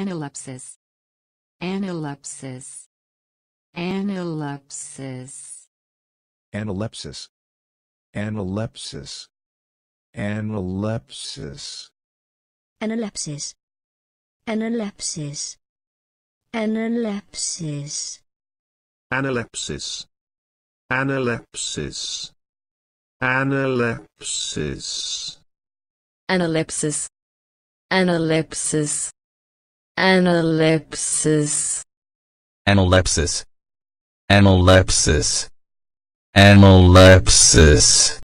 Analepsis. Analepsis. Analepsis. Analepsis. Analepsis. Analepsis. Analepsis. Analepsis. Analepsis. Analepsis. Analepsis. Analepsis. Analepsis. Analepsis. Analepsis. Analepsis. Analepsis. Analepsis.